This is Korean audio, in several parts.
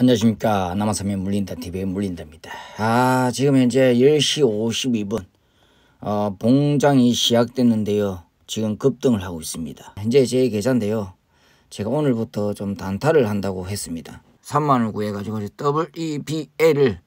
안녕하십니까 남한산민 물린다 TV의 물린다입니다 아 지금 현재 10시 52분 어, 봉장이 시작됐는데요 지금 급등을 하고 있습니다 현재 제 계좌인데요 제가 오늘부터 좀 단타를 한다고 했습니다 3만원 구해가지고 WEBA를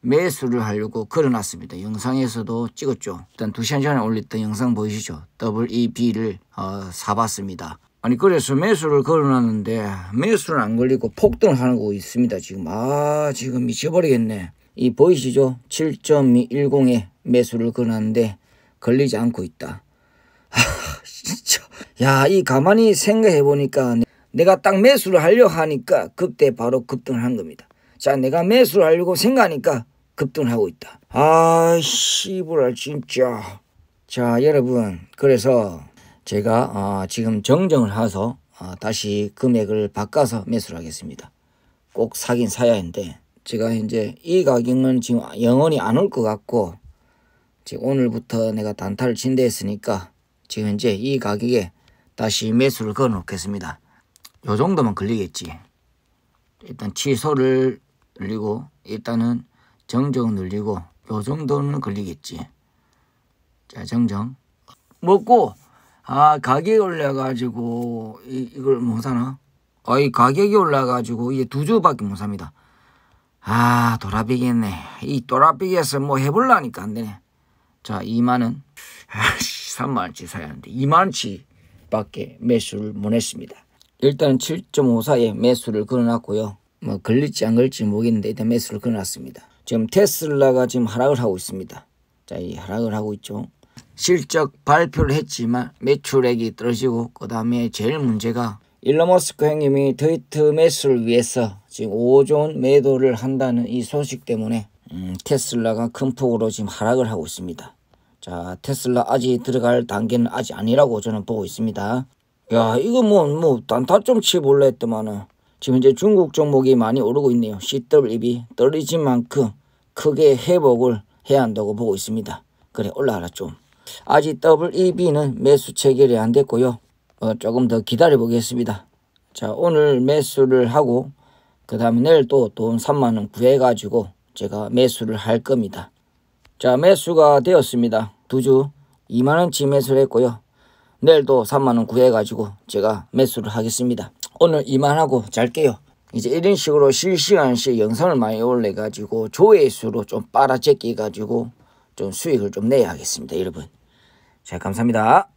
매수를 하려고 걸어놨습니다 영상에서도 찍었죠 일단 2시간 전에 올렸던 영상 보이시죠 WEB를 어, 사봤습니다 아니 그래서 매수를 걸어놨는데 매수는 안 걸리고 폭등을 하고 있습니다 지금 아 지금 미쳐버리겠네 이 보이시죠 7.10에 매수를 걸어놨는데 걸리지 않고 있다 아 진짜 야 이 가만히 생각해보니까 내가 딱 매수를 하려 고 하니까 그때 바로 급등을 한 겁니다 자 내가 매수를 하려고 생각하니까 급등 하고 있다 아 씨부랄 진짜 자 여러분 그래서 제가 아, 지금 정정을 하서 아, 다시 금액을 바꿔서 매수를 하겠습니다. 꼭 사긴 사야 했는데 제가 이제 이 가격은 지금 영원히 안 올 것 같고 지금 오늘부터 내가 단타를 친대 했으니까 지금 이제 이 가격에 다시 매수를 걸어 놓겠습니다. 요 정도만 걸리겠지. 일단 취소를 늘리고 일단은 정정 늘리고 요 정도는 걸리겠지. 자 정정 먹고 아 가격이 올라가지고 이, 이걸 못 사나? 어이 가격이 올라가지고 이게 두 주밖에 못 삽니다. 아 도라비겠네. 이 도라비에서 뭐 해볼라니까 안 되네. 자 2만원 아씨 3만원치 사야 하는데 2만원치 밖에 매수를 못 했습니다. 일단 7.54에 매수를 걸어놨고요. 뭐 걸릴지 안 걸릴지 모르겠는데 일단 매수를 걸어놨습니다. 지금 테슬라가 지금 하락을 하고 있습니다. 자 이 하락을 하고 있죠. 실적 발표를 했지만 매출액이 떨어지고 그 다음에 제일 문제가 일론 머스크 형님이 트위터 매수를 위해서 지금 5조 원 매도를 한다는 이 소식 때문에 음, 테슬라가 큰 폭으로 지금 하락을 하고 있습니다. 자 테슬라 아직 들어갈 단계는 아직 아니라고 저는 보고 있습니다. 야 이거 뭐뭐 뭐, 단타 좀치볼래 했더만은 지금 이제 중국 종목이 많이 오르고 있네요. CWB 떨어진 만큼 크게 회복을 해야 한다고 보고 있습니다. 그래 올라가라 좀. 아직 WEB는 매수 체결이 안 됐고요. 어, 조금 더 기다려 보겠습니다. 자 오늘 매수를 하고 그 다음에 내일 또 돈 3만원 구해가지고 제가 매수를 할 겁니다. 자 매수가 되었습니다. 두 주 2만원치 매수를 했고요. 내일도 3만원 구해가지고 제가 매수를 하겠습니다. 오늘 이만하고 잘게요. 이제 이런 식으로 실시간씩 영상을 많이 올려가지고 조회수로 좀 빨아제끼 가지고 좀 수익을 좀 내야 하겠습니다 여러분 자, 감사합니다.